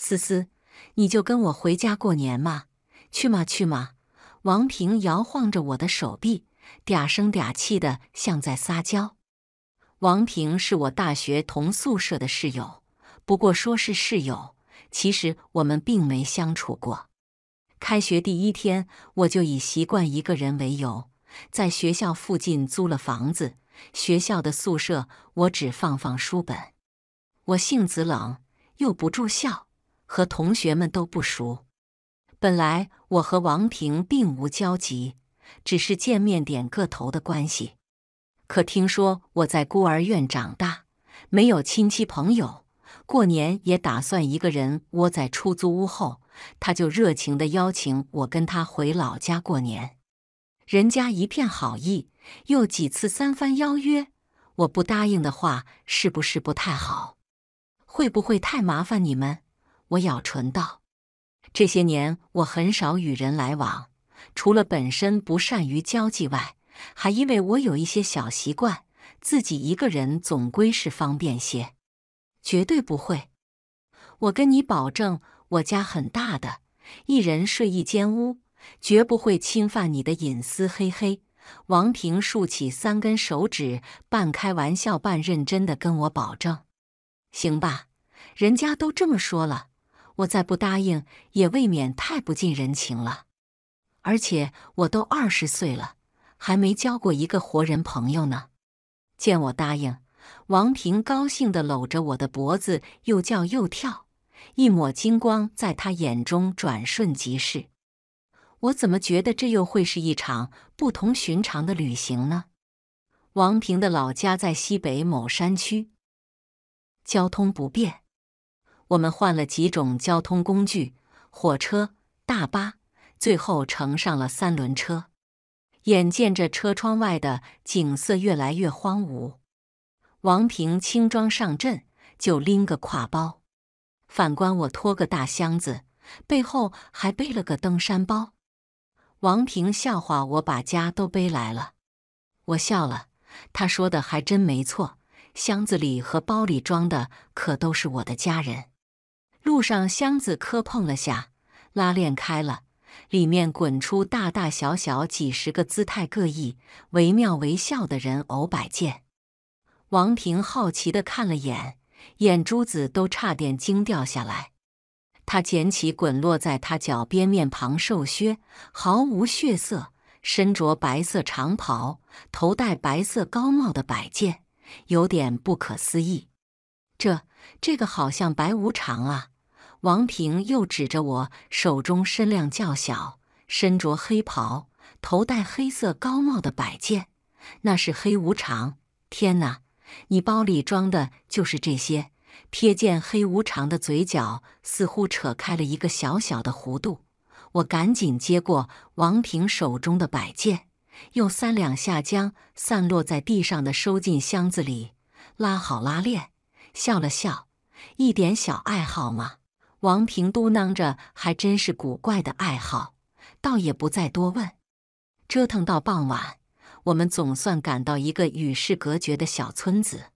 思思，你就跟我回家过年嘛，去嘛去嘛！王平摇晃着我的手臂，嗲声嗲气的，像在撒娇。王平是我大学同宿舍的室友，不过说是室友，其实我们并没相处过。开学第一天，我就以习惯一个人为由，在学校附近租了房子。学校的宿舍，我只放放书本。我性子冷，又不住校。和同学们都不熟，本来我和王平并无交集，只是见面点个头的关系。可听说我在孤儿院长大，没有亲戚朋友，过年也打算一个人窝在出租屋后，他就热情的邀请我跟他回老家过年。人家一片好意，又几次三番邀约，我不答应的话是不是不太好？会不会太麻烦你们？我咬唇道：“这些年我很少与人来往，除了本身不善于交际外，还因为我有一些小习惯，自己一个人总归是方便些。绝对不会，我跟你保证，我家很大的，一人睡一间屋，绝不会侵犯你的隐私。嘿嘿。”王平竖起三根手指，半开玩笑半认真的跟我保证：“行吧，人家都这么说了。”我再不答应，也未免太不近人情了。而且我都二十岁了，还没交过一个活人朋友呢。见我答应，王平高兴地搂着我的脖子，又叫又跳。一抹金光在他眼中转瞬即逝。我怎么觉得这又会是一场不同寻常的旅行呢？王平的老家在西北某山区，交通不便。我们换了几种交通工具，火车、大巴，最后乘上了三轮车。眼见着车窗外的景色越来越荒芜，王平轻装上阵，就拎个挎包；反观我拖个大箱子，背后还背了个登山包。王平笑话我把家都背来了，我笑了。他说的还真没错，箱子里和包里装的可都是我的家人。路上箱子磕碰了下，拉链开了，里面滚出大大小小几十个姿态各异、惟妙惟肖的人偶摆件。王平好奇地看了眼，眼珠子都差点惊掉下来。他捡起滚落在他脚边、面庞瘦削、毫无血色、身着白色长袍、头戴白色高帽的摆件，有点不可思议。这……这个好像白无常啊！王平又指着我手中身量较小、身着黑袍、头戴黑色高帽的摆件，那是黑无常。天哪，你包里装的就是这些！瞥见黑无常的嘴角似乎扯开了一个小小的弧度，我赶紧接过王平手中的摆件，又三两下将散落在地上的收进箱子里，拉好拉链，笑了笑，一点小爱好嘛。王平嘟囔着：“还真是古怪的爱好，倒也不再多问。”折腾到傍晚，我们总算赶到一个与世隔绝的小村子。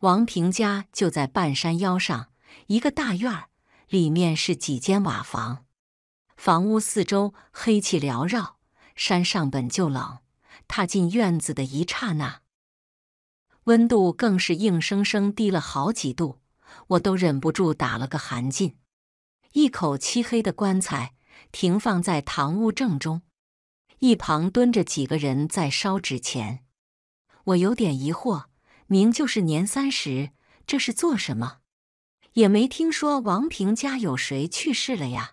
王平家就在半山腰上一个大院儿，里面是几间瓦房。房屋四周黑气缭绕，山上本就冷，踏进院子的一刹那，温度更是硬生生低了好几度。我都忍不住打了个寒噤。一口漆黑的棺材停放在堂屋正中，一旁蹲着几个人在烧纸钱。我有点疑惑，明就是年三十，这是做什么？也没听说王平家有谁去世了呀。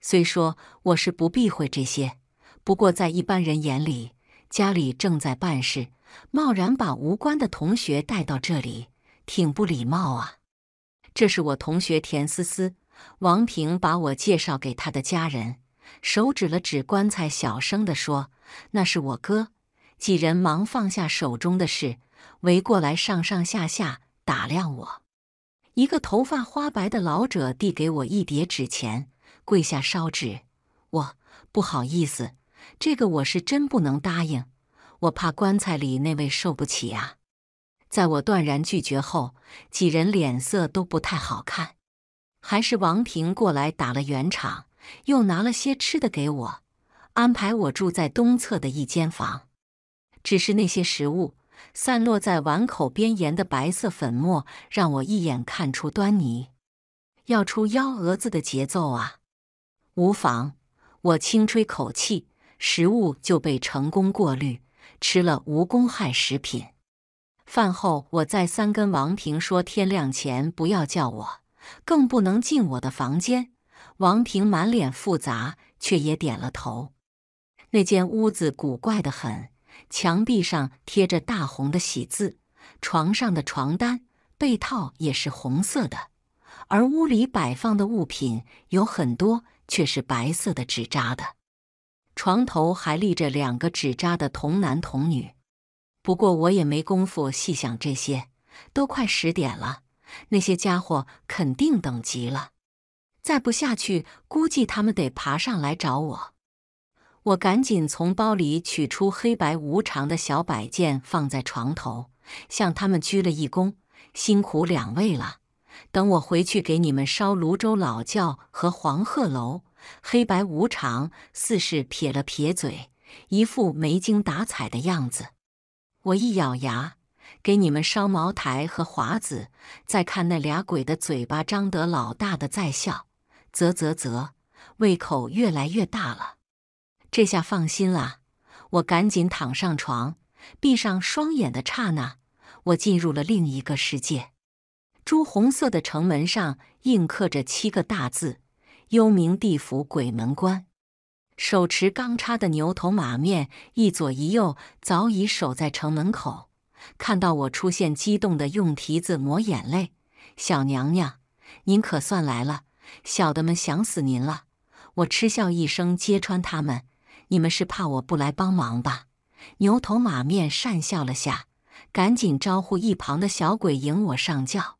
虽说我是不避讳这些，不过在一般人眼里，家里正在办事，贸然把无关的同学带到这里，挺不礼貌啊。这是我同学田思思，王平把我介绍给他的家人，手指了指棺材，小声地说：“那是我哥。”几人忙放下手中的事，围过来上上下下打量我。一个头发花白的老者递给我一叠纸钱，跪下烧纸。我不好意思，这个我是真不能答应，我怕棺材里那位受不起啊。在我断然拒绝后，几人脸色都不太好看。还是王平过来打了圆场，又拿了些吃的给我，安排我住在东侧的一间房。只是那些食物散落在碗口边沿的白色粉末，让我一眼看出端倪，要出幺蛾子的节奏啊！无妨，我轻吹口气，食物就被成功过滤，吃了无公害食品。饭后，我再三跟王平说，天亮前不要叫我，更不能进我的房间。王平满脸复杂，却也点了头。那间屋子古怪的很，墙壁上贴着大红的喜字，床上的床单、被套也是红色的，而屋里摆放的物品有很多却是白色的纸扎的，床头还立着两个纸扎的童男童女。不过我也没工夫细想这些，都快十点了，那些家伙肯定等急了。再不下去，估计他们得爬上来找我。我赶紧从包里取出黑白无常的小摆件，放在床头，向他们鞠了一躬：“辛苦两位了，等我回去给你们烧泸州老窖和黄鹤楼。”黑白无常似是撇了撇嘴，一副没精打采的样子。我一咬牙，给你们烧茅台和华子。再看那俩鬼的嘴巴张得老大的在笑，啧啧啧，胃口越来越大了。这下放心了，我赶紧躺上床，闭上双眼的刹那，我进入了另一个世界。朱红色的城门上印刻着七个大字：幽冥地府鬼门关。手持钢叉的牛头马面一左一右早已守在城门口，看到我出现，激动的用蹄子抹眼泪：“小娘娘，您可算来了，小的们想死您了。”我嗤笑一声，揭穿他们：“你们是怕我不来帮忙吧？”牛头马面讪笑了下，赶紧招呼一旁的小鬼引我上轿。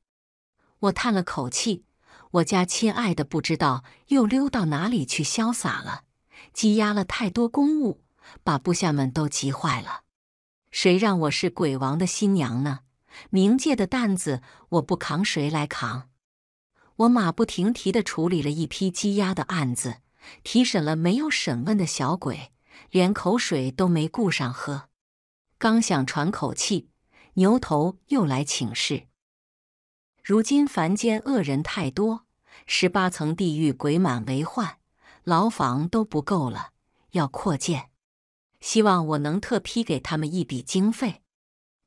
我叹了口气：“我家亲爱的，不知道又溜到哪里去潇洒了。”积压了太多公务，把部下们都急坏了。谁让我是鬼王的新娘呢？冥界的担子我不扛，谁来扛？我马不停蹄地处理了一批积压的案子，提审了没有审问的小鬼，连口水都没顾上喝。刚想喘口气，牛头又来请示。如今凡间恶人太多，十八层地狱鬼满为患。牢房都不够了，要扩建，希望我能特批给他们一笔经费。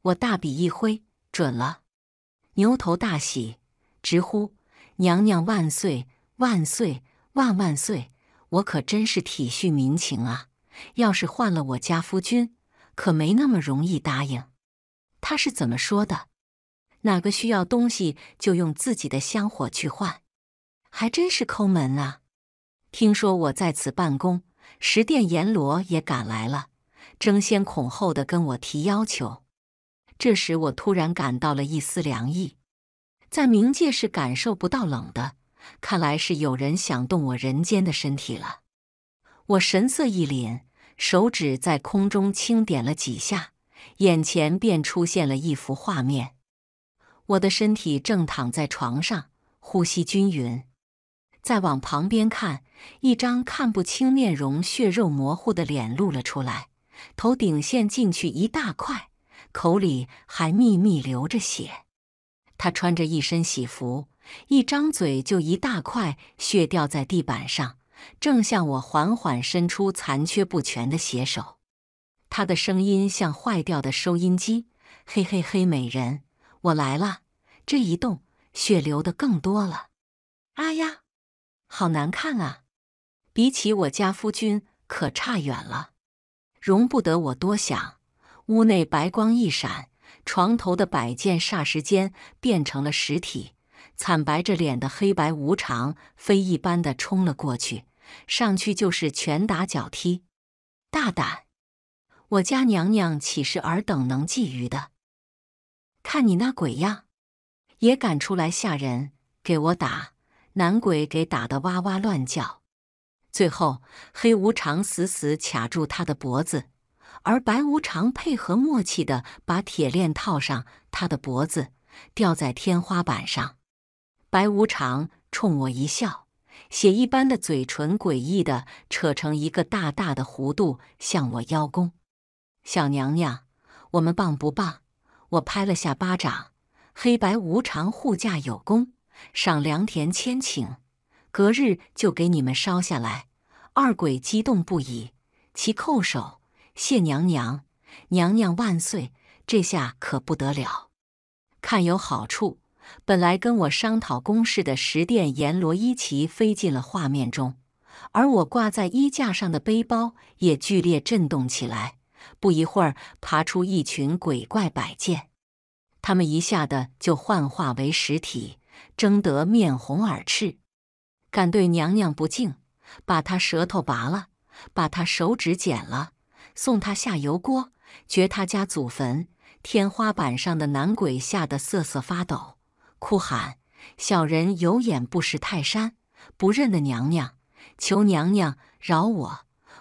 我大笔一挥，准了。牛头大喜，直呼：“娘娘万岁万岁万万岁！”我可真是体恤民情啊。要是换了我家夫君，可没那么容易答应。他是怎么说的？哪个需要东西，就用自己的香火去换，还真是抠门啊。听说我在此办公，十殿阎罗也赶来了，争先恐后的跟我提要求。这时我突然感到了一丝凉意，在冥界是感受不到冷的，看来是有人想动我人间的身体了。我神色一凛，手指在空中轻点了几下，眼前便出现了一幅画面：我的身体正躺在床上，呼吸均匀。再往旁边看，一张看不清面容、血肉模糊的脸露了出来，头顶陷进去一大块，口里还密密流着血。他穿着一身喜服，一张嘴就一大块血掉在地板上，正向我缓缓伸出残缺不全的血手。他的声音像坏掉的收音机：“嘿嘿嘿，美人，我来了。”这一动，血流的更多了。啊呀！好难看啊！比起我家夫君可差远了，容不得我多想。屋内白光一闪，床头的摆件霎时间变成了实体，惨白着脸的黑白无常飞一般的冲了过去，上去就是拳打脚踢。大胆！我家娘娘岂是尔等能觊觎的？看你那鬼样，也敢出来吓人！给我打！男鬼给打得哇哇乱叫，最后黑无常死死卡住他的脖子，而白无常配合默契的把铁链套上他的脖子，吊在天花板上。白无常冲我一笑，血一般的嘴唇诡异的扯成一个大大的弧度，向我邀功：“小娘娘，我们棒不棒？”我拍了下巴掌：“黑白无常护驾有功。”赏良田千顷，隔日就给你们烧下来。二鬼激动不已，其叩首谢娘娘，娘娘万岁！这下可不得了，看有好处。本来跟我商讨公事的十殿阎罗一齐飞进了画面中，而我挂在衣架上的背包也剧烈震动起来。不一会儿，爬出一群鬼怪摆件，他们一下的就幻化为实体。争得面红耳赤，敢对娘娘不敬，把他舌头拔了，把他手指剪了，送他下油锅，掘他家祖坟。天花板上的男鬼吓得瑟瑟发抖，哭喊：“小人有眼不识泰山，不认得娘娘，求娘娘饶我！”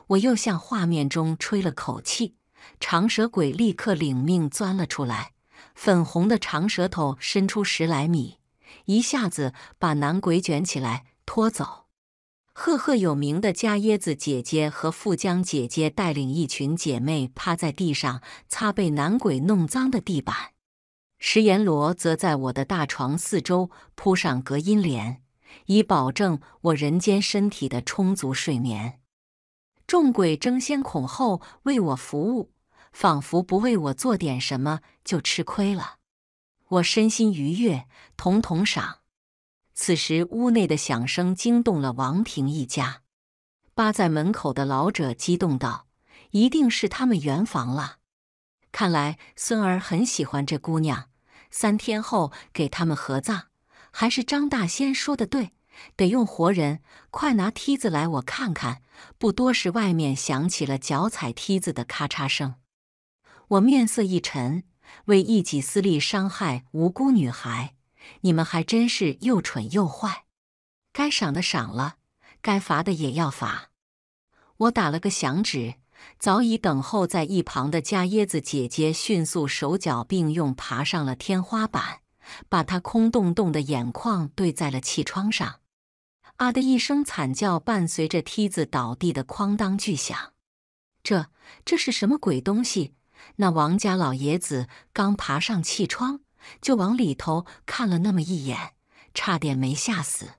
我又向画面中吹了口气，长舌鬼立刻领命钻了出来，粉红的长舌头伸出十来米。一下子把男鬼卷起来拖走。赫赫有名的加椰子姐姐和富江姐姐带领一群姐妹趴在地上擦被男鬼弄脏的地板。石阎罗则在我的大床四周铺上隔音帘，以保证我人间身体的充足睡眠。众鬼争先恐后为我服务，仿佛不为我做点什么就吃亏了。我身心愉悦，统统赏。此时屋内的响声惊动了王庭一家，扒在门口的老者激动道：“一定是他们圆房了。”看来孙儿很喜欢这姑娘。三天后给他们合葬，还是张大仙说的对，得用活人。快拿梯子来，我看看。不多时，外面响起了脚踩梯子的咔嚓声。我面色一沉。为一己私利伤害无辜女孩，你们还真是又蠢又坏！该赏的赏了，该罚的也要罚。我打了个响指，早已等候在一旁的加椰子姐姐迅速手脚并用爬上了天花板，把她空洞洞的眼眶对在了气窗上。啊的一声惨叫，伴随着梯子倒地的哐当巨响。这这是什么鬼东西？那王家老爷子刚爬上气窗，就往里头看了那么一眼，差点没吓死。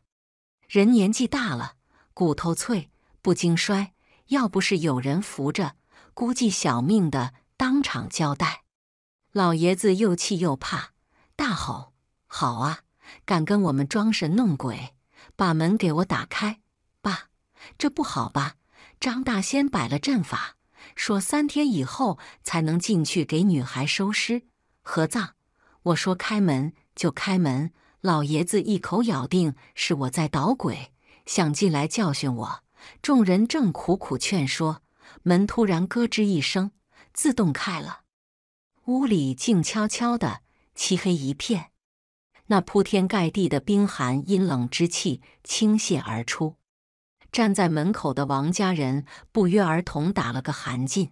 人年纪大了，骨头脆，不经摔，要不是有人扶着，估计小命的当场交代。老爷子又气又怕，大吼：“好啊，敢跟我们装神弄鬼，把门给我打开！”爸，这不好吧？张大仙摆了阵法。说三天以后才能进去给女孩收尸合葬。我说开门就开门，老爷子一口咬定是我在捣鬼，想进来教训我。众人正苦苦劝说，门突然咯吱一声，自动开了。屋里静悄悄的，漆黑一片，那铺天盖地的冰寒阴冷之气倾泻而出。站在门口的王家人不约而同打了个寒噤。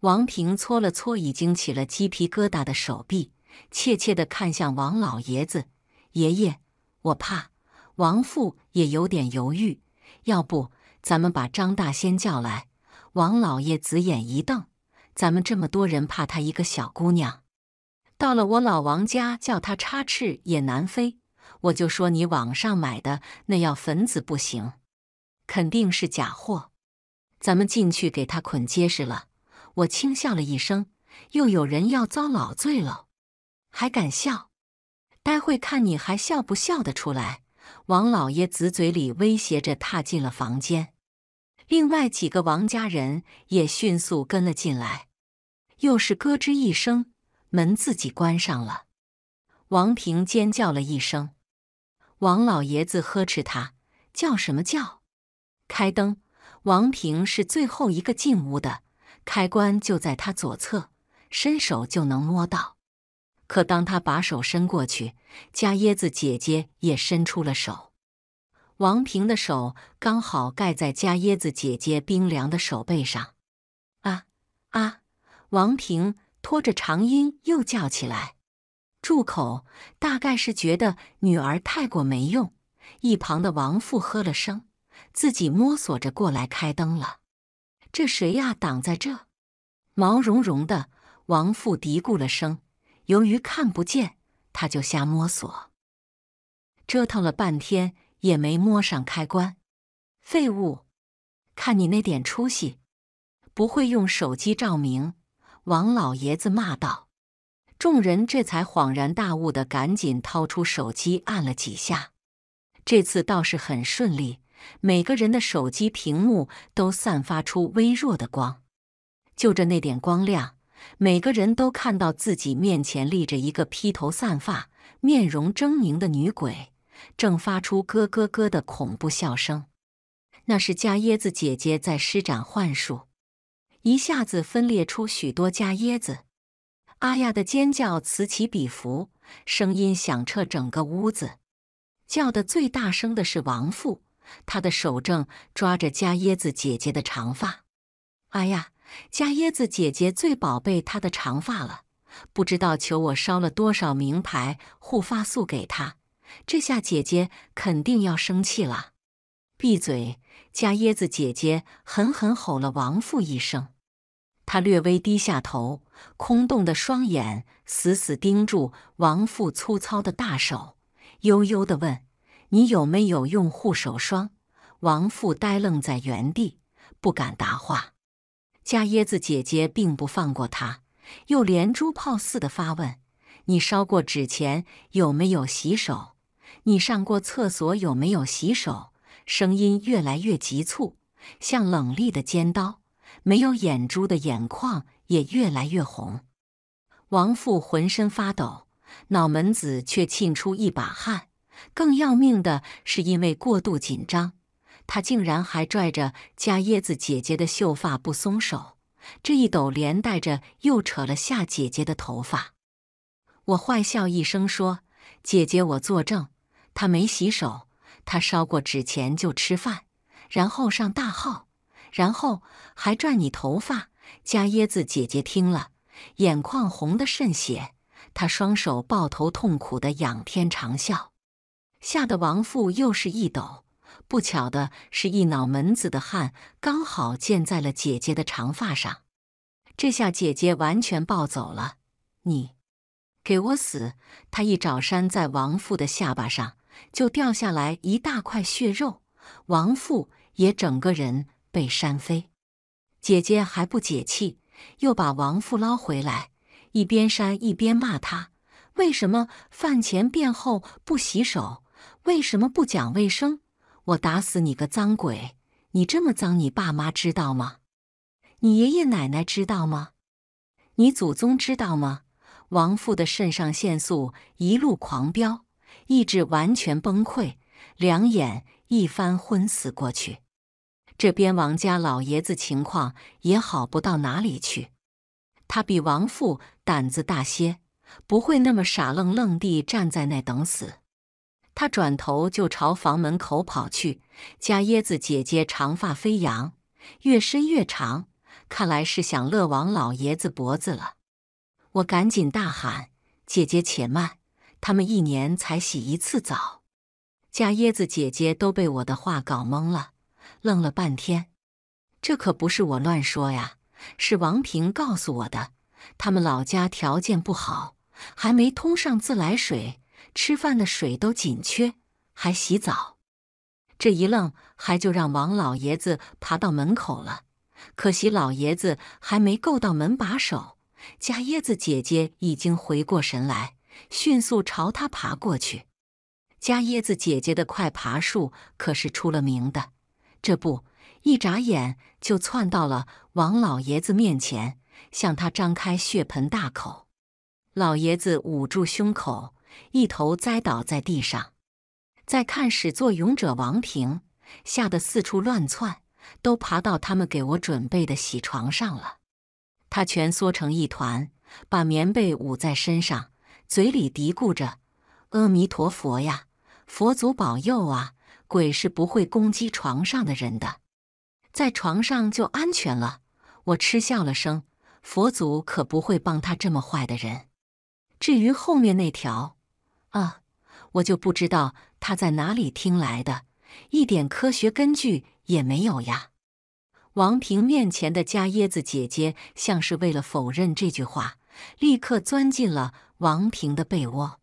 王平搓了搓已经起了鸡皮疙瘩的手臂，怯怯的看向王老爷子：“爷爷，我怕。”王父也有点犹豫：“要不咱们把张大仙叫来？”王老爷子眼一瞪：“咱们这么多人，怕他一个小姑娘？到了我老王家，叫他插翅也难飞。我就说你网上买的那药粉子不行。”肯定是假货，咱们进去给他捆结实了。我轻笑了一声，又有人要遭老罪了，还敢笑？待会看你还笑不笑得出来？王老爷子嘴里威胁着，踏进了房间。另外几个王家人也迅速跟了进来。又是咯吱一声，门自己关上了。王平尖叫了一声，王老爷子呵斥他：“叫什么叫？”开灯，王平是最后一个进屋的，开关就在他左侧，伸手就能摸到。可当他把手伸过去，伽椰子姐姐也伸出了手，王平的手刚好盖在伽椰子姐姐冰凉的手背上。啊啊！王平拖着长音又叫起来：“住口！”大概是觉得女儿太过没用，一旁的王父喝了声。自己摸索着过来开灯了，这谁呀？挡在这！毛茸茸的王父嘀咕了声。由于看不见，他就瞎摸索，折腾了半天也没摸上开关。废物！看你那点出息！不会用手机照明？王老爷子骂道。众人这才恍然大悟的，赶紧掏出手机按了几下，这次倒是很顺利。每个人的手机屏幕都散发出微弱的光，就着那点光亮，每个人都看到自己面前立着一个披头散发、面容狰狞的女鬼，正发出咯咯咯的恐怖笑声。那是加椰子姐姐在施展幻术，一下子分裂出许多加椰子。阿雅的尖叫此起彼伏，声音响彻整个屋子。叫得最大声的是王父。他的手正抓着加椰子姐姐的长发。哎呀，加椰子姐姐最宝贝她的长发了，不知道求我烧了多少名牌护发素给她。这下姐姐肯定要生气了。闭嘴！加椰子姐姐狠狠吼了王父一声。她略微低下头，空洞的双眼死死盯住王父粗糙的大手，悠悠地问。你有没有用护手霜？王父呆愣在原地，不敢答话。伽椰子姐姐并不放过他，又连珠炮似的发问：“你烧过纸钱有没有洗手？你上过厕所有没有洗手？”声音越来越急促，像冷厉的尖刀。没有眼珠的眼眶也越来越红。王父浑身发抖，脑门子却沁出一把汗。更要命的是，因为过度紧张，他竟然还拽着加椰子姐姐的秀发不松手。这一抖，连带着又扯了夏姐姐的头发。我坏笑一声说：“姐姐，我作证，他没洗手，他烧过纸钱就吃饭，然后上大号，然后还拽你头发。”加椰子姐姐听了，眼眶红得渗血，她双手抱头，痛苦的仰天长啸。吓得王父又是一抖，不巧的是一脑门子的汗刚好溅在了姐姐的长发上，这下姐姐完全暴走了：“你给我死！”她一爪扇在王父的下巴上，就掉下来一大块血肉。王父也整个人被扇飞。姐姐还不解气，又把王父捞回来，一边扇一边骂他：“为什么饭前便后不洗手？”为什么不讲卫生？我打死你个脏鬼！你这么脏，你爸妈知道吗？你爷爷奶奶知道吗？你祖宗知道吗？王父的肾上腺素一路狂飙，意志完全崩溃，两眼一翻，昏死过去。这边王家老爷子情况也好不到哪里去，他比王父胆子大些，不会那么傻愣愣地站在那等死。他转头就朝房门口跑去，家椰子姐姐长发飞扬，越伸越长，看来是想勒王老爷子脖子了。我赶紧大喊：“姐姐，且慢！他们一年才洗一次澡。”家椰子姐姐都被我的话搞懵了，愣了半天。这可不是我乱说呀，是王平告诉我的。他们老家条件不好，还没通上自来水。吃饭的水都紧缺，还洗澡？这一愣，还就让王老爷子爬到门口了。可惜老爷子还没够到门把手，伽椰子姐姐已经回过神来，迅速朝他爬过去。伽椰子姐姐的快爬术可是出了名的，这不，一眨眼就窜到了王老爷子面前，向他张开血盆大口。老爷子捂住胸口。一头栽倒在地上。再看始作俑者王平，吓得四处乱窜，都爬到他们给我准备的洗床上了。他蜷缩成一团，把棉被捂在身上，嘴里嘀咕着：“阿弥陀佛呀，佛祖保佑啊，鬼是不会攻击床上的人的，在床上就安全了。”我嗤笑了声：“佛祖可不会帮他这么坏的人。”至于后面那条。啊！我就不知道他在哪里听来的，一点科学根据也没有呀！王平面前的加椰子姐姐像是为了否认这句话，立刻钻进了王平的被窝。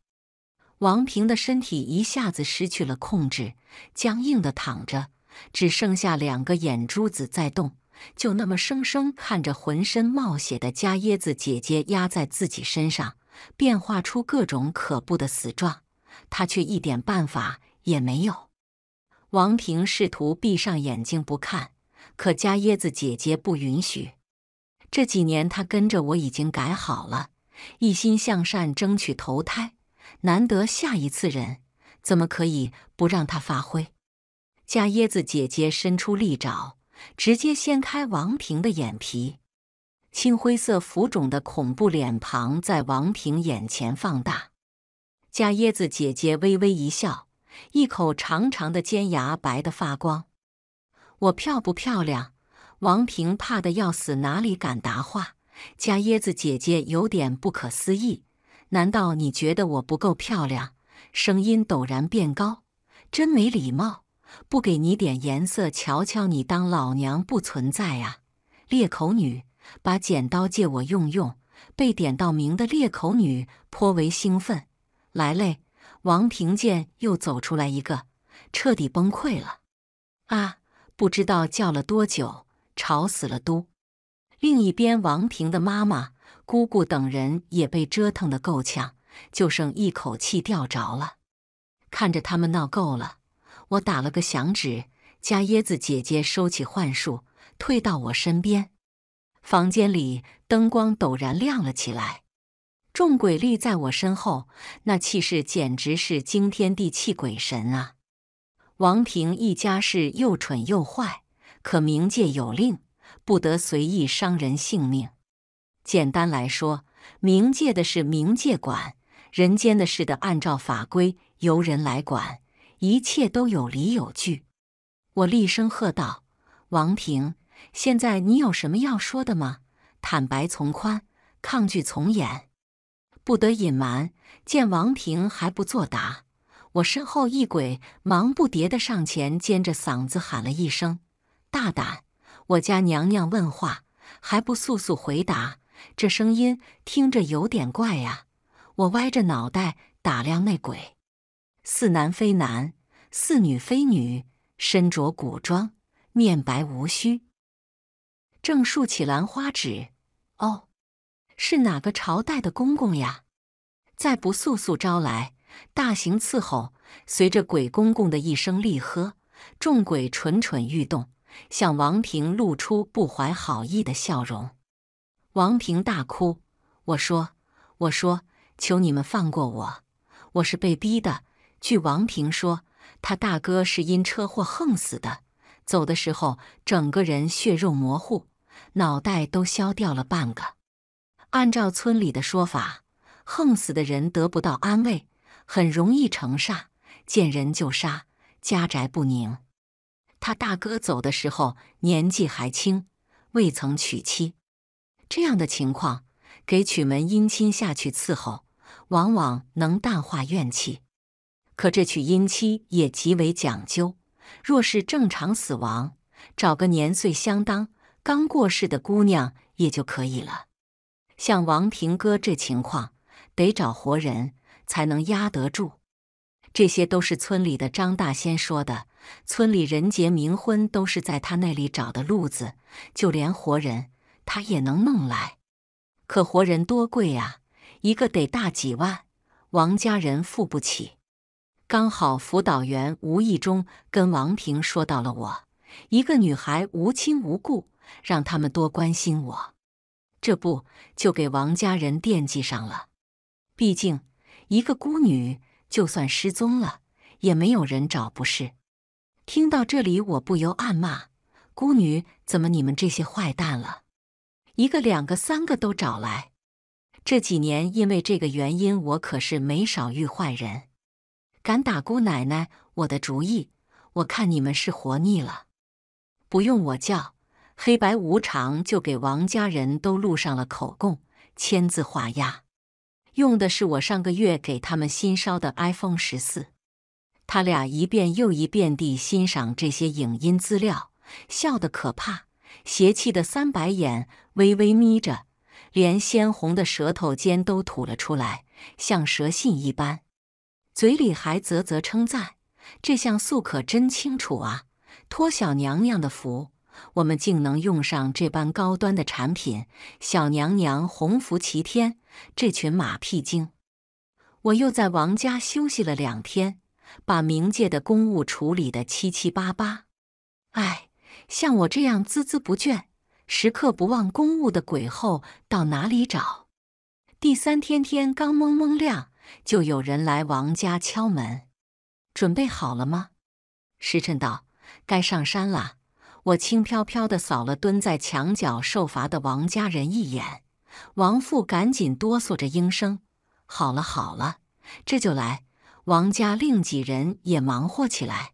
王平的身体一下子失去了控制，僵硬的躺着，只剩下两个眼珠子在动，就那么生生看着浑身冒血的加椰子姐姐压在自己身上。变化出各种可怖的死状，他却一点办法也没有。王平试图闭上眼睛不看，可家椰子姐姐不允许。这几年他跟着我已经改好了，一心向善，争取投胎。难得下一次人，怎么可以不让他发挥？家椰子姐姐伸出利爪，直接掀开王平的眼皮。青灰色浮肿的恐怖脸庞在王平眼前放大，加椰子姐姐微微一笑，一口长长的尖牙白得发光。我漂不漂亮？王平怕得要死，哪里敢答话？加椰子姐姐有点不可思议，难道你觉得我不够漂亮？声音陡然变高，真没礼貌！不给你点颜色瞧瞧，你当老娘不存在啊，裂口女！把剪刀借我用用！被点到名的裂口女颇为兴奋，来嘞！王平见又走出来一个，彻底崩溃了啊！不知道叫了多久，吵死了都。另一边，王平的妈妈、姑姑等人也被折腾得够呛，就剩一口气吊着了。看着他们闹够了，我打了个响指，加椰子姐姐收起幻术，退到我身边。房间里灯光陡然亮了起来，众鬼立在我身后，那气势简直是惊天地泣鬼神啊！王平一家是又蠢又坏，可冥界有令，不得随意伤人性命。简单来说，冥界的事冥界管，人间的事得按照法规由人来管，一切都有理有据。我厉声喝道：“王平！”现在你有什么要说的吗？坦白从宽，抗拒从严，不得隐瞒。见王庭还不作答，我身后一鬼忙不迭的上前，尖着嗓子喊了一声：“大胆！我家娘娘问话，还不速速回答？”这声音听着有点怪呀。我歪着脑袋打量那鬼，似男非男，似女非女，身着古装，面白无须。正竖起兰花指，哦，是哪个朝代的公公呀？再不速速招来，大刑伺候！随着鬼公公的一声厉喝，众鬼蠢蠢欲动，向王平露出不怀好意的笑容。王平大哭：“我说，我说，求你们放过我，我是被逼的。”据王平说，他大哥是因车祸横死的，走的时候整个人血肉模糊。脑袋都削掉了半个。按照村里的说法，横死的人得不到安慰，很容易成煞，见人就杀，家宅不宁。他大哥走的时候年纪还轻，未曾娶妻，这样的情况给娶门姻亲下去伺候，往往能淡化怨气。可这娶姻妻也极为讲究，若是正常死亡，找个年岁相当。刚过世的姑娘也就可以了，像王平哥这情况，得找活人才能压得住。这些都是村里的张大仙说的，村里人结冥婚都是在他那里找的路子，就连活人他也能弄来。可活人多贵啊，一个得大几万，王家人付不起。刚好辅导员无意中跟王平说到了我。一个女孩无亲无故，让他们多关心我，这不就给王家人惦记上了？毕竟一个孤女，就算失踪了，也没有人找，不是？听到这里，我不由暗骂：“孤女怎么你们这些坏蛋了？一个、两个、三个都找来。这几年因为这个原因，我可是没少遇坏人，敢打姑奶奶我的主意，我看你们是活腻了。”不用我叫，黑白无常就给王家人都录上了口供，签字画押，用的是我上个月给他们新烧的 iPhone 十四。他俩一遍又一遍地欣赏这些影音资料，笑得可怕，邪气的三白眼微微眯着，连鲜红的舌头尖都吐了出来，像蛇信一般，嘴里还啧啧称赞：“这像素可真清楚啊！”托小娘娘的福，我们竟能用上这般高端的产品。小娘娘洪福齐天！这群马屁精！我又在王家休息了两天，把冥界的公务处理得七七八八。哎，像我这样孜孜不倦、时刻不忘公务的鬼后，到哪里找？第三天天刚蒙蒙亮，就有人来王家敲门：“准备好了吗？时辰到。”该上山了，我轻飘飘地扫了蹲在墙角受罚的王家人一眼，王父赶紧哆嗦着应声：“好了好了，这就来。”王家另几人也忙活起来。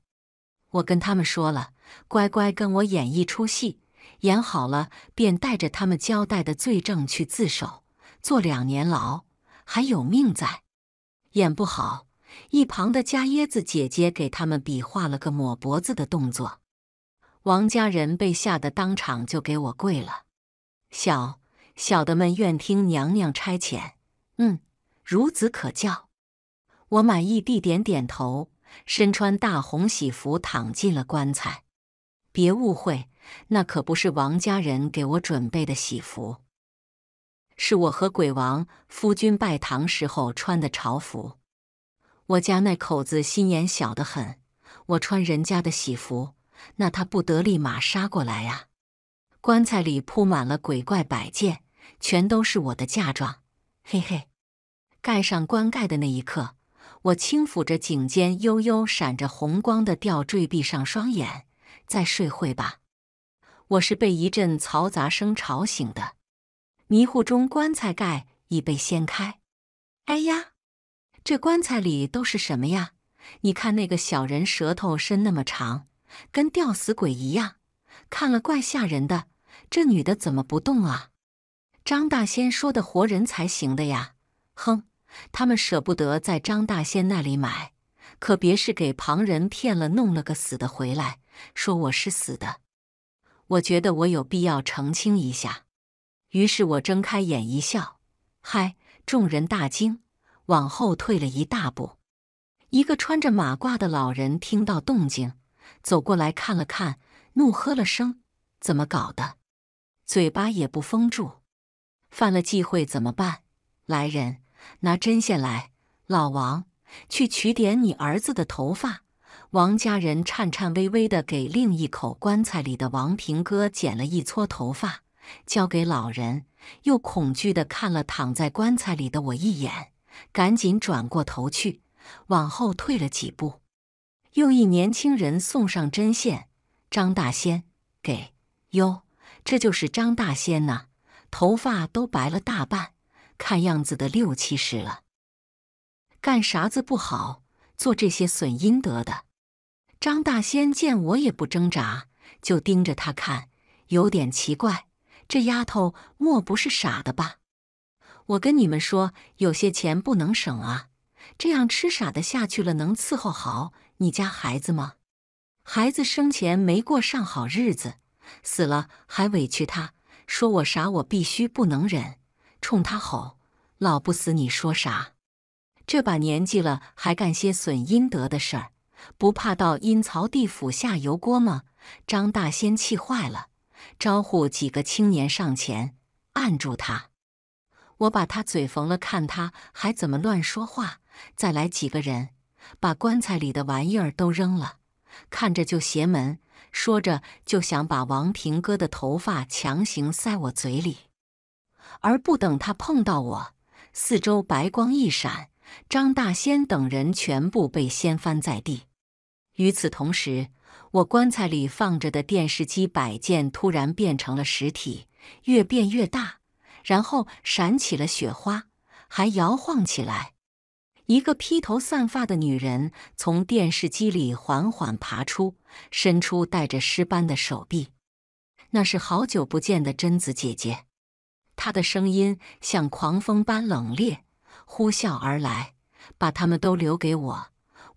我跟他们说了：“乖乖跟我演一出戏，演好了便带着他们交代的罪证去自首，坐两年牢，还有命在。演不好……”一旁的加椰子姐姐给他们比划了个抹脖子的动作，王家人被吓得当场就给我跪了。小小的们愿听娘娘差遣。嗯，孺子可教。我满意地点点头，身穿大红喜服躺进了棺材。别误会，那可不是王家人给我准备的喜服，是我和鬼王夫君拜堂时候穿的朝服。我家那口子心眼小得很，我穿人家的喜服，那他不得立马杀过来啊！棺材里铺满了鬼怪摆件，全都是我的嫁妆，嘿嘿。盖上棺盖的那一刻，我轻抚着颈间悠悠闪着红光的吊坠，闭上双眼，再睡会吧。我是被一阵嘈杂声吵醒的，迷糊中，棺材盖已被掀开，哎呀！这棺材里都是什么呀？你看那个小人舌头伸那么长，跟吊死鬼一样，看了怪吓人的。这女的怎么不动啊？张大仙说的活人才行的呀！哼，他们舍不得在张大仙那里买，可别是给旁人骗了，弄了个死的回来，说我是死的。我觉得我有必要澄清一下。于是我睁开眼一笑，嗨！众人大惊。往后退了一大步，一个穿着马褂的老人听到动静，走过来看了看，怒喝了声：“怎么搞的？嘴巴也不封住，犯了忌讳怎么办？”来人，拿针线来！老王，去取点你儿子的头发。王家人颤颤巍巍地给另一口棺材里的王平哥剪了一撮头发，交给老人，又恐惧地看了躺在棺材里的我一眼。赶紧转过头去，往后退了几步。又一年轻人送上针线，张大仙给。哟，这就是张大仙呐，头发都白了大半，看样子的六七十了。干啥子不好，做这些损阴德的。张大仙见我也不挣扎，就盯着他看，有点奇怪，这丫头莫不是傻的吧？我跟你们说，有些钱不能省啊！这样痴傻的下去了，能伺候好你家孩子吗？孩子生前没过上好日子，死了还委屈他，说我傻，我必须不能忍，冲他吼：“老不死，你说啥？这把年纪了还干些损阴德的事儿，不怕到阴曹地府下油锅吗？”张大仙气坏了，招呼几个青年上前按住他。我把他嘴缝了，看他还怎么乱说话。再来几个人，把棺材里的玩意儿都扔了，看着就邪门。说着就想把王平哥的头发强行塞我嘴里，而不等他碰到我，四周白光一闪，张大仙等人全部被掀翻在地。与此同时，我棺材里放着的电视机摆件突然变成了实体，越变越大。然后闪起了雪花，还摇晃起来。一个披头散发的女人从电视机里缓缓爬出，伸出带着尸斑的手臂。那是好久不见的贞子姐姐。她的声音像狂风般冷冽，呼啸而来，把他们都留给我。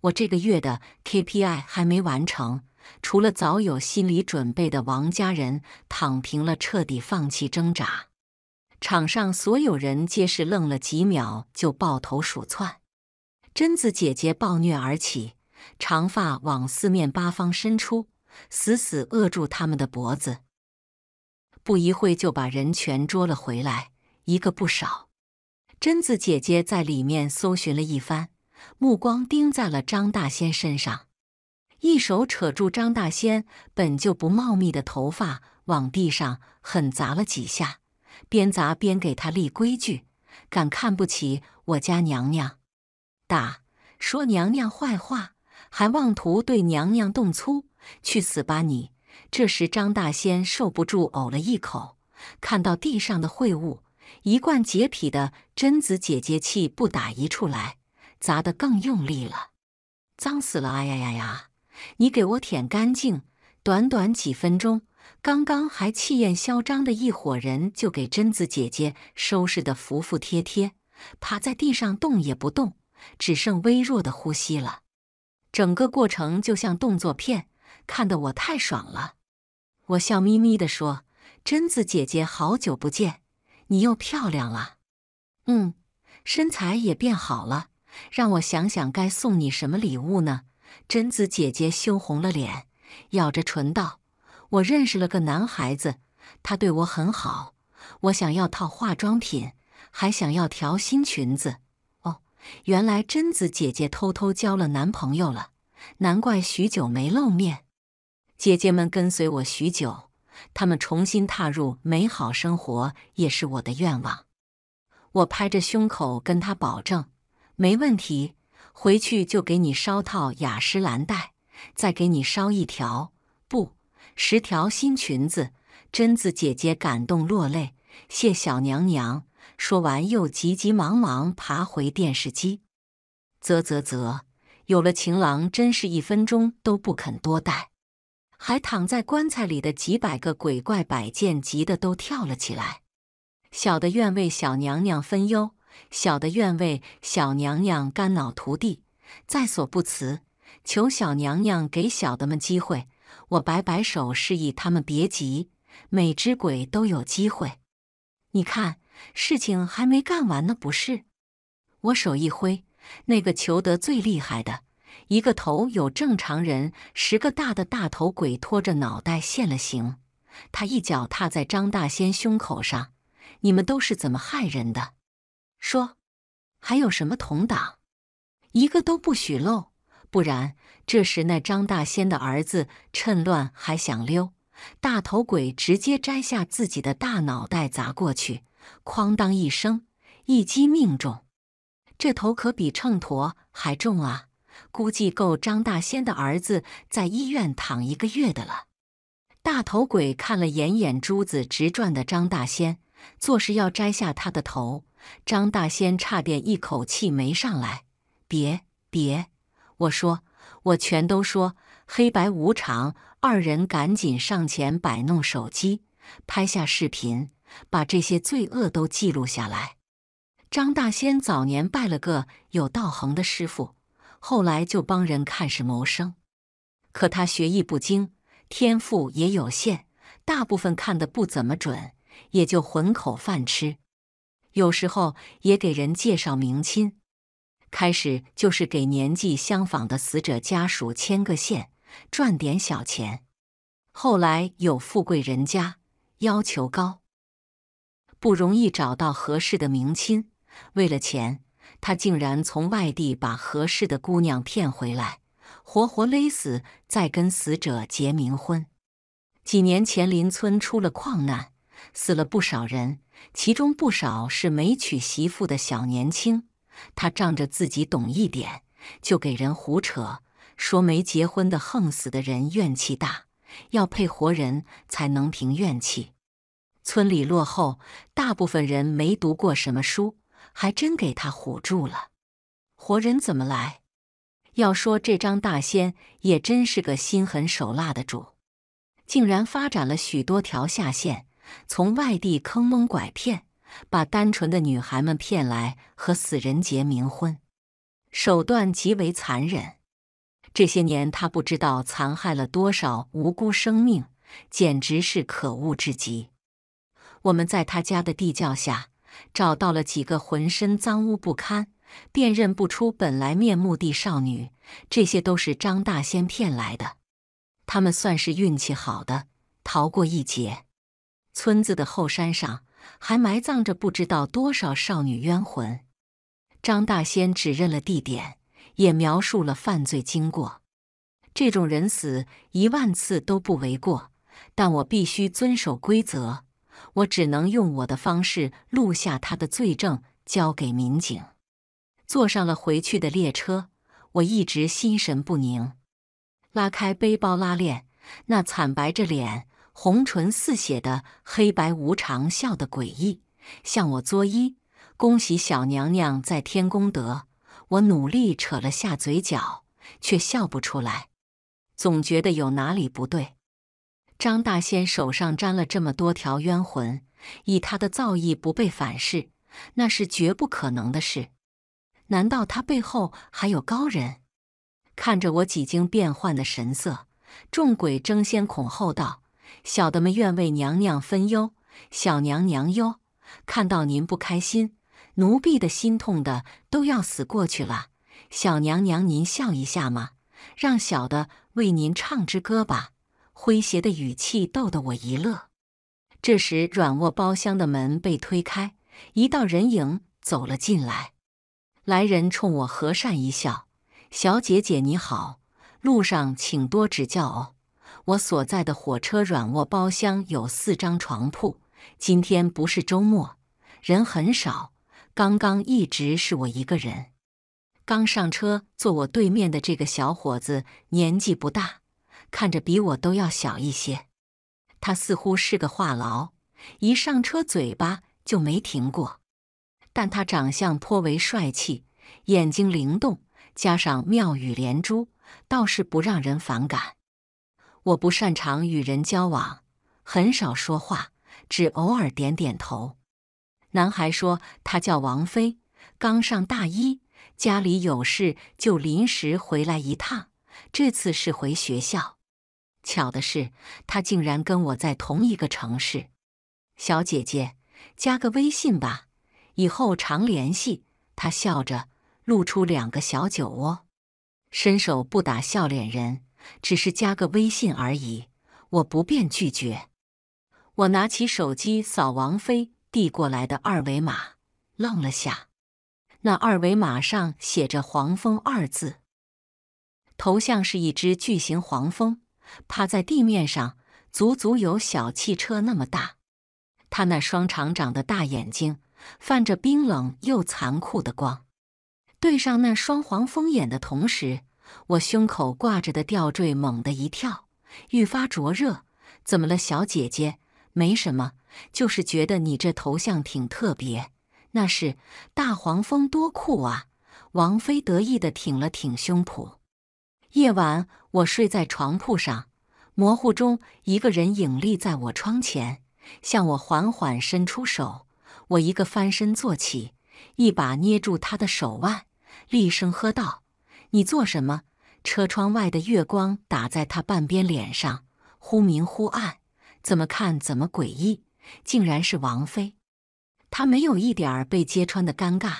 我这个月的 KPI 还没完成。除了早有心理准备的王家人，躺平了，彻底放弃挣扎。场上所有人皆是愣了几秒，就抱头鼠窜。贞子姐姐暴虐而起，长发往四面八方伸出，死死扼住他们的脖子。不一会就把人全捉了回来，一个不少。贞子姐姐在里面搜寻了一番，目光盯在了张大仙身上，一手扯住张大仙本就不茂密的头发，往地上狠砸了几下。边砸边给他立规矩，敢看不起我家娘娘，打说娘娘坏话，还妄图对娘娘动粗，去死吧你！这时张大仙受不住呕了一口，看到地上的秽物，一贯洁癖的贞子姐姐气不打一处来，砸得更用力了，脏死了！哎呀呀呀，你给我舔干净！短短几分钟。刚刚还气焰嚣张的一伙人，就给贞子姐姐收拾得服服帖帖，趴在地上动也不动，只剩微弱的呼吸了。整个过程就像动作片，看得我太爽了。我笑眯眯地说：“贞子姐姐，好久不见，你又漂亮了，嗯，身材也变好了。让我想想该送你什么礼物呢？”贞子姐姐羞红了脸，咬着唇道。我认识了个男孩子，他对我很好。我想要套化妆品，还想要条新裙子。哦，原来贞子姐姐偷偷交了男朋友了，难怪许久没露面。姐姐们跟随我许久，他们重新踏入美好生活也是我的愿望。我拍着胸口跟她保证，没问题，回去就给你捎套雅诗兰黛，再给你捎一条。不。十条新裙子，贞子姐姐感动落泪，谢小娘娘。说完，又急急忙忙爬回电视机。啧啧啧，有了情郎，真是一分钟都不肯多待。还躺在棺材里的几百个鬼怪摆件，急得都跳了起来。小的愿为小娘娘分忧，小的愿为小娘娘肝脑涂地，在所不辞。求小娘娘给小的们机会。我摆摆手，示意他们别急，每只鬼都有机会。你看，事情还没干完呢，不是？我手一挥，那个求得最厉害的一个头有正常人十个大的大头鬼拖着脑袋现了形，他一脚踏在张大仙胸口上。你们都是怎么害人的？说，还有什么同党？一个都不许漏。不然，这时那张大仙的儿子趁乱还想溜，大头鬼直接摘下自己的大脑袋砸过去，哐当一声，一击命中。这头可比秤砣还重啊，估计够张大仙的儿子在医院躺一个月的了。大头鬼看了眼眼珠子直转的张大仙，做势要摘下他的头。张大仙差点一口气没上来，别别！我说，我全都说黑白无常二人赶紧上前摆弄手机，拍下视频，把这些罪恶都记录下来。张大仙早年拜了个有道行的师傅，后来就帮人看事谋生。可他学艺不精，天赋也有限，大部分看的不怎么准，也就混口饭吃。有时候也给人介绍明亲。开始就是给年纪相仿的死者家属牵个线，赚点小钱。后来有富贵人家要求高，不容易找到合适的明亲。为了钱，他竟然从外地把合适的姑娘骗回来，活活勒死，再跟死者结冥婚。几年前邻村出了矿难，死了不少人，其中不少是没娶媳妇的小年轻。他仗着自己懂一点，就给人胡扯，说没结婚的横死的人怨气大，要配活人才能平怨气。村里落后，大部分人没读过什么书，还真给他唬住了。活人怎么来？要说这张大仙也真是个心狠手辣的主，竟然发展了许多条下线，从外地坑蒙拐骗。把单纯的女孩们骗来和死人结冥婚，手段极为残忍。这些年他不知道残害了多少无辜生命，简直是可恶至极。我们在他家的地窖下找到了几个浑身脏污不堪、辨认不出本来面目的少女，这些都是张大仙骗来的。他们算是运气好的，逃过一劫。村子的后山上。还埋葬着不知道多少少女冤魂。张大仙指认了地点，也描述了犯罪经过。这种人死一万次都不为过，但我必须遵守规则，我只能用我的方式录下他的罪证，交给民警。坐上了回去的列车，我一直心神不宁。拉开背包拉链，那惨白着脸。红唇似血的黑白无常笑得诡异，向我作揖：“恭喜小娘娘在天功德。”我努力扯了下嘴角，却笑不出来，总觉得有哪里不对。张大仙手上沾了这么多条冤魂，以他的造诣不被反噬，那是绝不可能的事。难道他背后还有高人？看着我几经变幻的神色，众鬼争先恐后道。小的们愿为娘娘分忧，小娘娘哟，看到您不开心，奴婢的心痛的都要死过去了。小娘娘，您笑一下嘛，让小的为您唱支歌吧。诙谐的语气逗得我一乐。这时，软卧包厢的门被推开，一道人影走了进来。来人冲我和善一笑：“小姐姐你好，路上请多指教哦。”我所在的火车软卧包厢有四张床铺。今天不是周末，人很少，刚刚一直是我一个人。刚上车，坐我对面的这个小伙子年纪不大，看着比我都要小一些。他似乎是个话痨，一上车嘴巴就没停过。但他长相颇为帅气，眼睛灵动，加上妙语连珠，倒是不让人反感。我不擅长与人交往，很少说话，只偶尔点点头。男孩说：“他叫王飞，刚上大一，家里有事就临时回来一趟，这次是回学校。巧的是，他竟然跟我在同一个城市。”小姐姐，加个微信吧，以后常联系。他笑着，露出两个小酒窝，伸手不打笑脸人。只是加个微信而已，我不便拒绝。我拿起手机扫王菲递过来的二维码，愣了下。那二维码上写着“黄蜂”二字，头像是一只巨型黄蜂，趴在地面上，足足有小汽车那么大。它那双长长的大眼睛泛着冰冷又残酷的光。对上那双黄蜂眼的同时。我胸口挂着的吊坠猛地一跳，愈发灼热。怎么了，小姐姐？没什么，就是觉得你这头像挺特别。那是大黄蜂，多酷啊！王菲得意地挺了挺胸脯。夜晚，我睡在床铺上，模糊中一个人影立在我窗前，向我缓缓伸出手。我一个翻身坐起，一把捏住他的手腕，厉声喝道。你做什么？车窗外的月光打在他半边脸上，忽明忽暗，怎么看怎么诡异。竟然是王妃，他没有一点儿被揭穿的尴尬，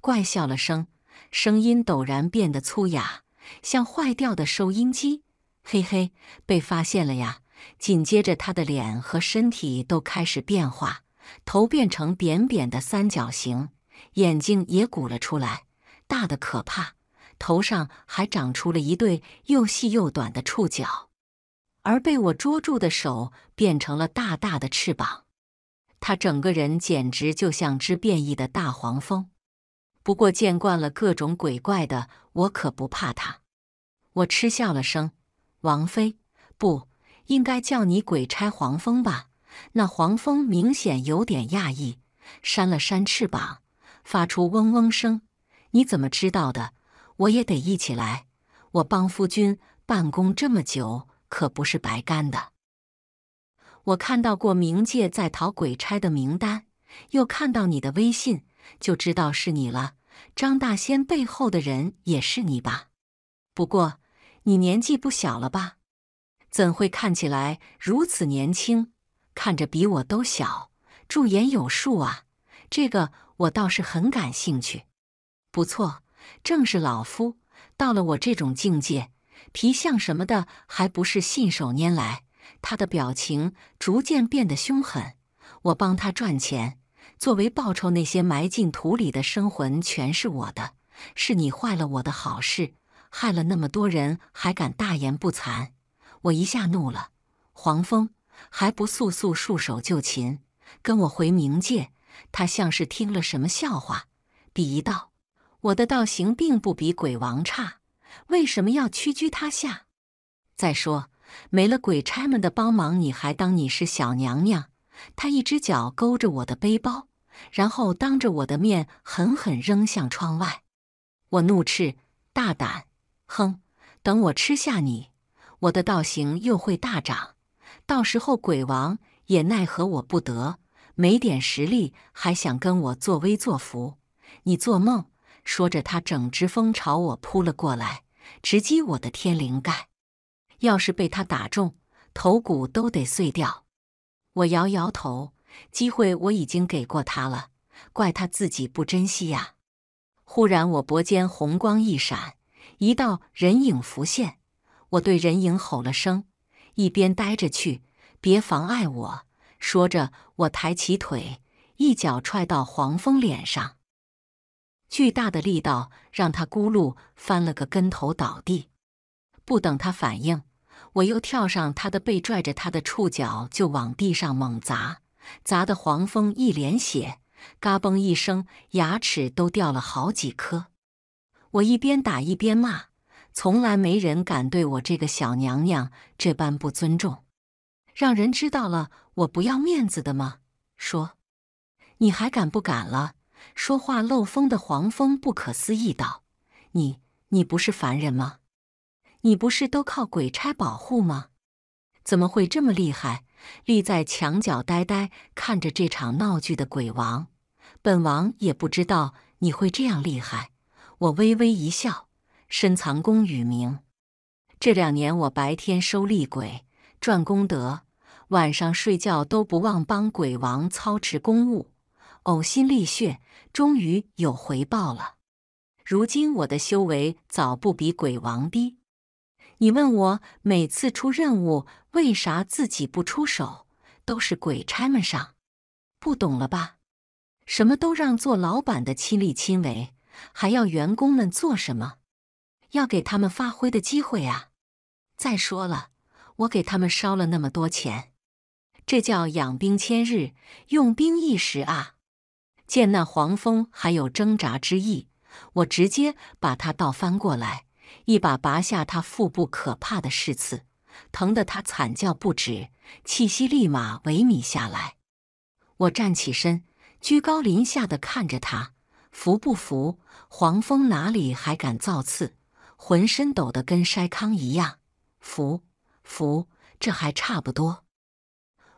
怪笑了声，声音陡然变得粗哑，像坏掉的收音机。嘿嘿，被发现了呀！紧接着，他的脸和身体都开始变化，头变成扁扁的三角形，眼睛也鼓了出来，大的可怕。头上还长出了一对又细又短的触角，而被我捉住的手变成了大大的翅膀。他整个人简直就像只变异的大黄蜂。不过见惯了各种鬼怪的我可不怕他。我嗤笑了声：“王妃，不应该叫你鬼差黄蜂吧？”那黄蜂明显有点讶异，扇了扇翅膀，发出嗡嗡声。“你怎么知道的？”我也得一起来，我帮夫君办公这么久可不是白干的。我看到过冥界在逃鬼差的名单，又看到你的微信，就知道是你了。张大仙背后的人也是你吧？不过你年纪不小了吧？怎会看起来如此年轻？看着比我都小，驻颜有术啊！这个我倒是很感兴趣。不错。正是老夫到了我这种境界，皮相什么的还不是信手拈来。他的表情逐渐变得凶狠。我帮他赚钱作为报酬，那些埋进土里的生魂全是我的。是你坏了我的好事，害了那么多人，还敢大言不惭！我一下怒了，黄蜂还不速速束手就擒，跟我回冥界！他像是听了什么笑话，鄙夷道。我的道行并不比鬼王差，为什么要屈居他下？再说，没了鬼差们的帮忙，你还当你是小娘娘？他一只脚勾着我的背包，然后当着我的面狠狠扔向窗外。我怒斥：“大胆！”哼，等我吃下你，我的道行又会大涨，到时候鬼王也奈何我不得。没点实力还想跟我作威作福？你做梦！说着，他整只蜂朝我扑了过来，直击我的天灵盖。要是被他打中，头骨都得碎掉。我摇摇头，机会我已经给过他了，怪他自己不珍惜呀。忽然，我脖间红光一闪，一道人影浮现。我对人影吼了声：“一边呆着去，别妨碍我！”说着，我抬起腿，一脚踹到黄蜂脸上。巨大的力道让他咕噜翻了个跟头倒地，不等他反应，我又跳上他的背，拽着他的触角就往地上猛砸，砸得黄蜂一脸血，嘎嘣一声，牙齿都掉了好几颗。我一边打一边骂：“从来没人敢对我这个小娘娘这般不尊重，让人知道了我不要面子的吗？说，你还敢不敢了？”说话漏风的黄蜂不可思议道：“你你不是凡人吗？你不是都靠鬼差保护吗？怎么会这么厉害？”立在墙角呆呆看着这场闹剧的鬼王，本王也不知道你会这样厉害。我微微一笑，深藏功与名。这两年我白天收厉鬼赚功德，晚上睡觉都不忘帮鬼王操持公务。呕心沥血，终于有回报了。如今我的修为早不比鬼王低。你问我每次出任务，为啥自己不出手，都是鬼差们上？不懂了吧？什么都让做老板的亲力亲为，还要员工们做什么？要给他们发挥的机会啊！再说了，我给他们烧了那么多钱，这叫养兵千日，用兵一时啊！见那黄蜂还有挣扎之意，我直接把它倒翻过来，一把拔下它腹部可怕的螫刺，疼得它惨叫不止，气息立马萎靡下来。我站起身，居高临下的看着他，服不服？黄蜂哪里还敢造次，浑身抖得跟筛糠一样，服，服，这还差不多。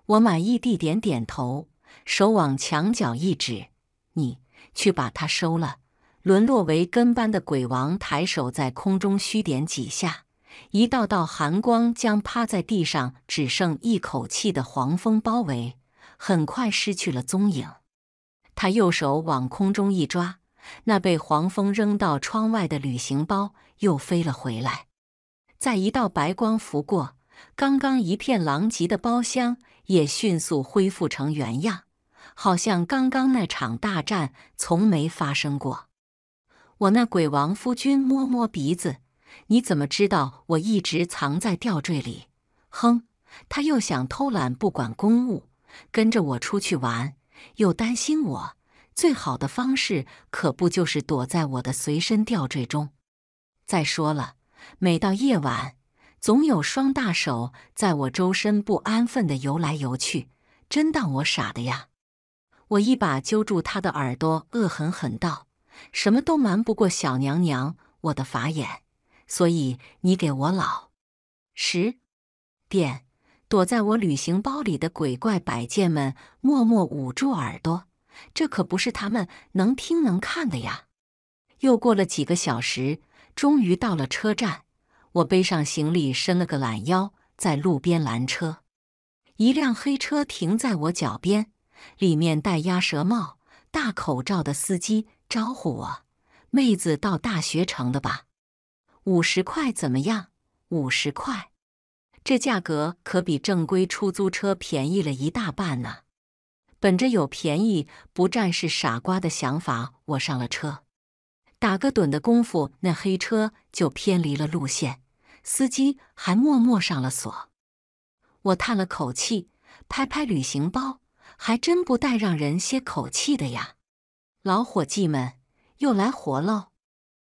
我满意地点点头，手往墙角一指。你去把它收了。沦落为跟班的鬼王抬手在空中虚点几下，一道道寒光将趴在地上只剩一口气的黄蜂包围，很快失去了踪影。他右手往空中一抓，那被黄蜂扔到窗外的旅行包又飞了回来。在一道白光拂过，刚刚一片狼藉的包厢也迅速恢复成原样。好像刚刚那场大战从没发生过。我那鬼王夫君摸摸鼻子，你怎么知道我一直藏在吊坠里？哼，他又想偷懒不管公务，跟着我出去玩，又担心我。最好的方式可不就是躲在我的随身吊坠中？再说了，每到夜晚，总有双大手在我周身不安分的游来游去，真当我傻的呀？我一把揪住他的耳朵，恶狠狠道：“什么都瞒不过小娘娘我的法眼，所以你给我老实。”点！”躲在我旅行包里的鬼怪摆件们默默捂住耳朵，这可不是他们能听能看的呀。又过了几个小时，终于到了车站。我背上行李，伸了个懒腰，在路边拦车。一辆黑车停在我脚边。里面戴鸭舌帽、大口罩的司机招呼我：“妹子，到大学城的吧？五十块怎么样？五十块，这价格可比正规出租车便宜了一大半呢。”本着有便宜不占是傻瓜的想法，我上了车。打个盹的功夫，那黑车就偏离了路线，司机还默默上了锁。我叹了口气，拍拍旅行包。还真不带让人歇口气的呀，老伙计们，又来活喽！